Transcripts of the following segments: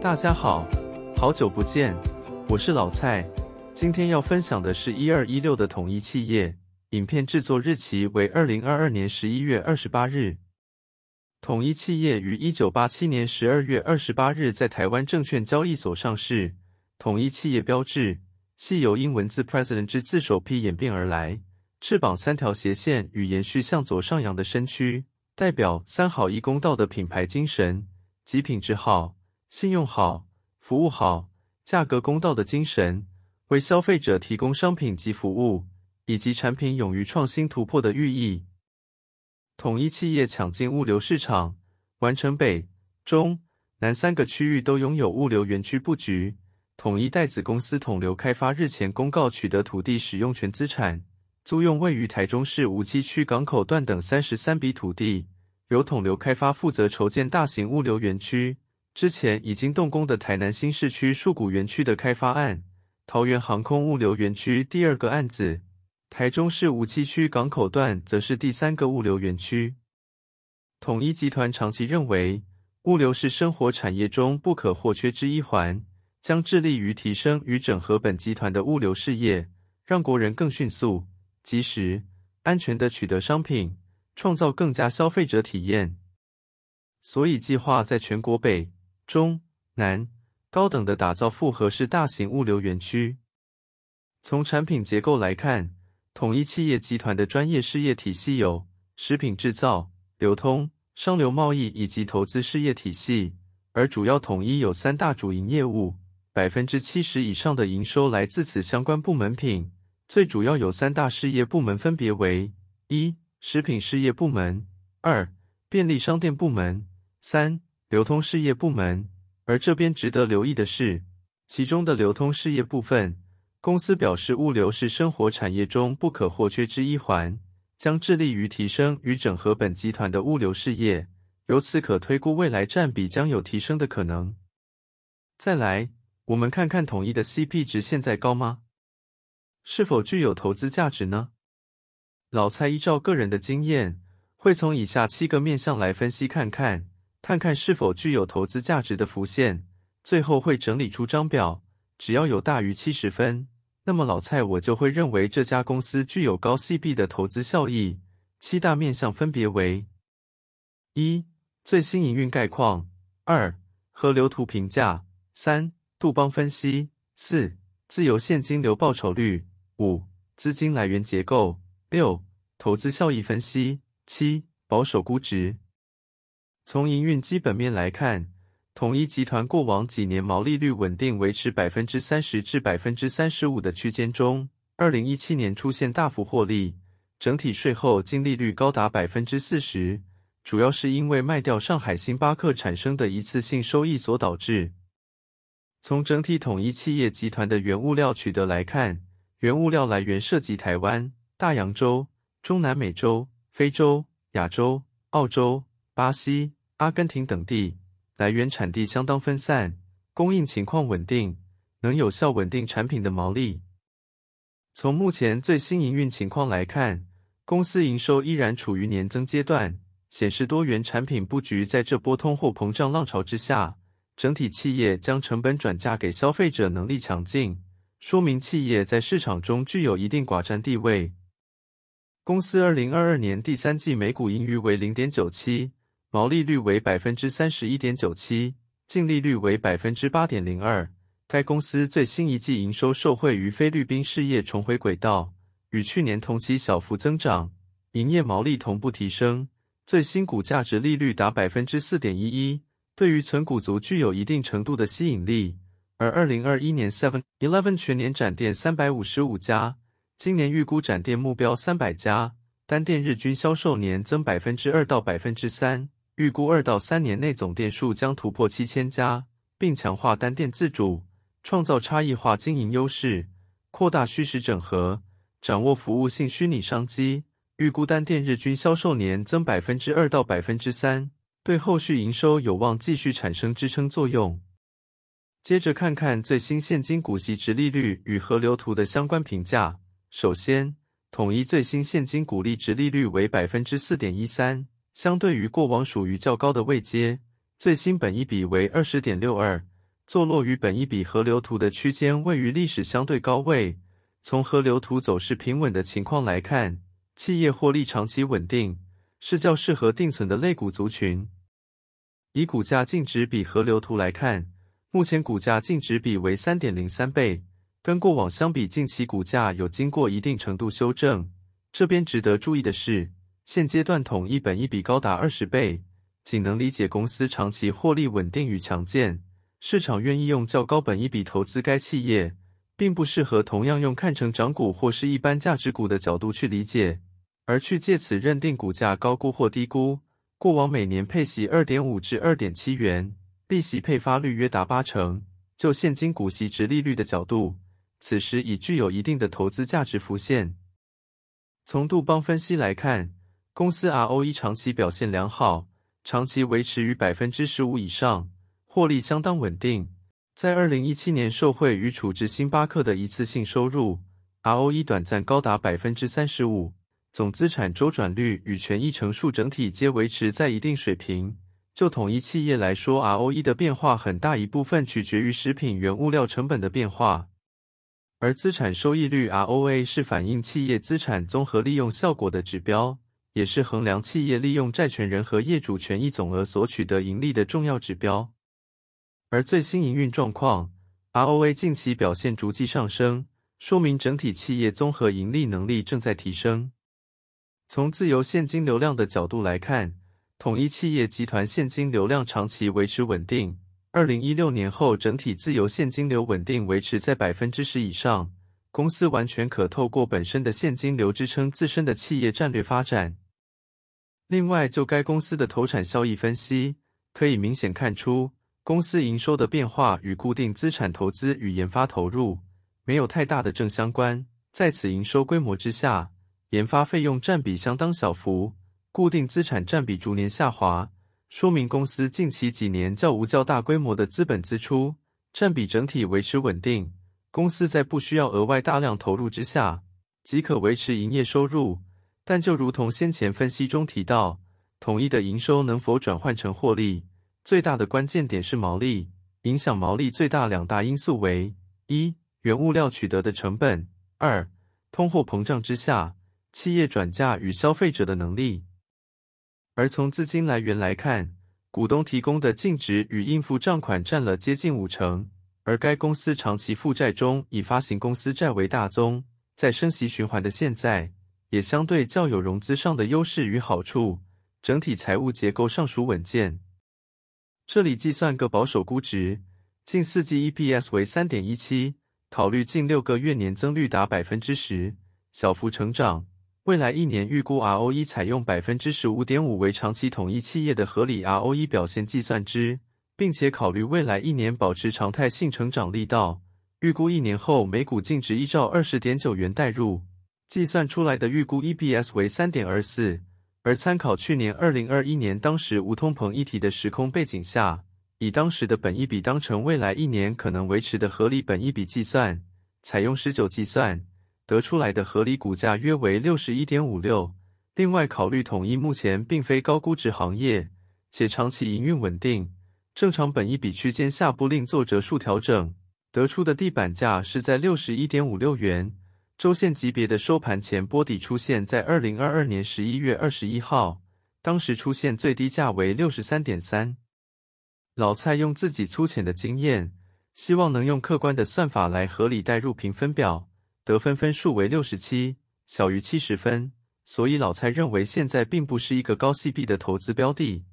大家好，好久不见，我是老蔡。今天要分享的是一二一六的统一企业影片，制作日期为二零二二年十一月二十八日。统一企业于一九八七年十二月二十八日在台湾证券交易所上市。统一企业标志系由英文字 “President” 之字首 P 演变而来，翅膀三条斜线与延续向左上扬的身躯，代表三好一公道的品牌精神及品质好。信用好、服务好、价格公道的精神，为消费者提供商品及服务，以及产品勇于创新突破的寓意。统一企业抢进物流市场，完成北、中、南三个区域都拥有物流园区布局。统一代子公司统流开发日前公告取得土地使用权资产，租用位于台中市无期区港口段等三十三笔土地，由统流开发负责筹建大型物流园区。之前已经动工的台南新市区树谷园区的开发案、桃园航空物流园区第二个案子、台中市五七区港口段，则是第三个物流园区。统一集团长期认为，物流是生活产业中不可或缺之一环，将致力于提升与整合本集团的物流事业，让国人更迅速、及时、安全的取得商品，创造更加消费者体验。所以计划在全国北。中、南高等的打造复合式大型物流园区。从产品结构来看，统一企业集团的专业事业体系有食品制造、流通、商流贸易以及投资事业体系，而主要统一有三大主营业务，百分之七十以上的营收来自此相关部门品。最主要有三大事业部门，分别为：一、食品事业部门；二、便利商店部门；三。流通事业部门，而这边值得留意的是，其中的流通事业部分，公司表示物流是生活产业中不可或缺之一环，将致力于提升与整合本集团的物流事业，由此可推估未来占比将有提升的可能。再来，我们看看统一的 CP 值现在高吗？是否具有投资价值呢？老蔡依照个人的经验，会从以下七个面向来分析看看。看看是否具有投资价值的浮现，最后会整理出张表。只要有大于七十分，那么老蔡我就会认为这家公司具有高 C b 的投资效益。七大面向分别为：一、最新营运概况；二、河流图评价；三、杜邦分析；四、自由现金流报酬率；五、资金来源结构；六、投资效益分析；七、保守估值。从营运基本面来看，统一集团过往几年毛利率稳定维持百分之三十至百分之三十五的区间中，二零一七年出现大幅获利，整体税后净利率高达百分之四十，主要是因为卖掉上海星巴克产生的一次性收益所导致。从整体统一企业集团的原物料取得来看，原物料来源涉及台湾、大洋洲、中南美洲、非洲、亚洲、澳洲、巴西。阿根廷等地来源产地相当分散，供应情况稳定，能有效稳定产品的毛利。从目前最新营运情况来看，公司营收依然处于年增阶段，显示多元产品布局在这波通货膨胀浪潮之下，整体企业将成本转嫁给消费者能力强劲，说明企业在市场中具有一定寡占地位。公司二零二二年第三季每股盈余为零点九七。毛利率为百分之三十一点九七，净利率为百分之八点零二。该公司最新一季营收受惠于菲律宾事业重回轨道，与去年同期小幅增长，营业毛利同步提升。最新股价值利率达百分之四点一一，对于存股族具有一定程度的吸引力。而二零二一年 Seven Eleven 全年展店三百五十五家，今年预估展店目标三百家，单店日均销售年增百分之二到百分之三。预估二到三年内总店数将突破七千家，并强化单店自主，创造差异化经营优势，扩大虚实整合，掌握服务性虚拟商机。预估单店日均销售年增百分之二到百分之三，对后续营收有望继续产生支撑作用。接着看看最新现金股息值利率与河流图的相关评价。首先，统一最新现金股利值利率为百分之四点一三。相对于过往属于较高的位阶，最新本一比为二十点六二，坐落于本一比河流图的区间位于历史相对高位。从河流图走势平稳的情况来看，企业获利长期稳定，是较适合定存的类股族群。以股价净值比河流图来看，目前股价净值比为三点零三倍，跟过往相比，近期股价有经过一定程度修正。这边值得注意的是。现阶段，统一本一笔高达二十倍，仅能理解公司长期获利稳定与强健，市场愿意用较高本一笔投资该企业，并不适合同样用看成长股或是一般价值股的角度去理解，而去借此认定股价高估或低估。过往每年配息二点五至二点七元，利息配发率约达八成，就现金股息值利率的角度，此时已具有一定的投资价值浮现。从杜邦分析来看。公司 ROE 长期表现良好，长期维持于百分之十五以上，获利相当稳定。在二零一七年受惠与处置星巴克的一次性收入，ROE 短暂高达百分之三十五。总资产周转率与权益乘数整体皆维持在一定水平。就统一企业来说，ROE 的变化很大一部分取决于食品原物料成本的变化，而资产收益率 ROA 是反映企业资产综合利用效果的指标。也是衡量企业利用债权人和业主权益总额所取得盈利的重要指标。而最新营运状况 r o a 近期表现逐季上升，说明整体企业综合盈利能力正在提升。从自由现金流量的角度来看，统一企业集团现金流量长期维持稳定，二零一六年后整体自由现金流稳定维持在百分之十以上，公司完全可透过本身的现金流支撑自身的企业战略发展。另外，就该公司的投产效益分析，可以明显看出，公司营收的变化与固定资产投资与研发投入没有太大的正相关。在此营收规模之下，研发费用占比相当小幅，固定资产占比逐年下滑，说明公司近期几年较无较大规模的资本支出，占比整体维持稳定。公司在不需要额外大量投入之下，即可维持营业收入。但就如同先前分析中提到，统一的营收能否转换成获利，最大的关键点是毛利。影响毛利最大两大因素为：一、原物料取得的成本；二、通货膨胀之下，企业转嫁与消费者的能力。而从资金来源来看，股东提供的净值与应付账款占了接近五成，而该公司长期负债中以发行公司债为大宗，在升息循环的现在。也相对较有融资上的优势与好处，整体财务结构尚属稳健。这里计算个保守估值，近四季 EPS 为三点一七，考虑近六个月年增率达百分之十，小幅成长。未来一年预估 ROE 采用百分之十五点五为长期统一企业的合理 ROE 表现计算之，并且考虑未来一年保持常态性成长力道，预估一年后每股净值依照二十点九元代入。计算出来的预估 e p s 为三点二四，而参考去年二零二一年当时无通膨议题的时空背景下，以当时的本一比当成未来一年可能维持的合理本一比计算，采用十九计算得出来的合理股价约为六十一点五六。另外考虑统一目前并非高估值行业，且长期营运稳定，正常本一比区间下不另做折数调整，得出的地板价是在六十一点五六元。周线级别的收盘前波底出现在二零二二年十一月二十一号，当时出现最低价为六十三点三。老蔡用自己粗浅的经验，希望能用客观的算法来合理代入评分表，得分分数为六十七，小于七十分，所以老蔡认为现在并不是一个高息币的投资标的。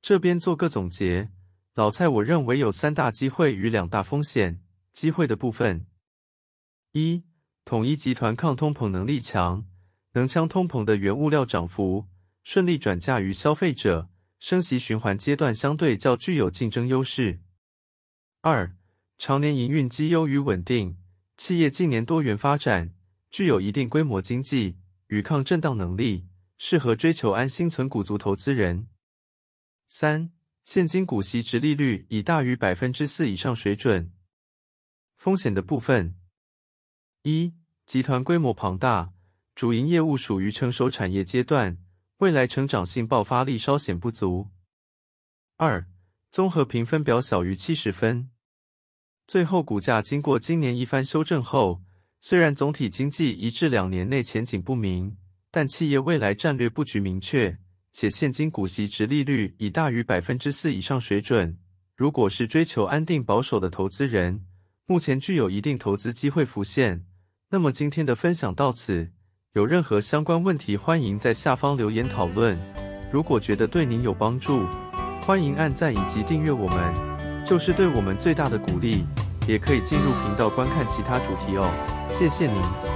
这边做个总结，老蔡我认为有三大机会与两大风险。机会的部分，一。统一集团抗通膨能力强，能将通膨的原物料涨幅顺利转嫁于消费者，升息循环阶段相对较具有竞争优势。二、常年营运绩优与稳定，企业近年多元发展，具有一定规模经济与抗震荡能力，适合追求安心存股族投资人。三、现金股息值利率已大于百分之四以上水准。风险的部分一。集团规模庞大，主营业务属于成熟产业阶段，未来成长性爆发力稍显不足。二、综合评分表小于七十分。最后，股价经过今年一番修正后，虽然总体经济一至两年内前景不明，但企业未来战略布局明确，且现金股息值利率已大于百分之四以上水准。如果是追求安定保守的投资人，目前具有一定投资机会浮现。那么今天的分享到此，有任何相关问题，欢迎在下方留言讨论。如果觉得对您有帮助，欢迎按赞以及订阅我们，就是对我们最大的鼓励。也可以进入频道观看其他主题哦，谢谢您。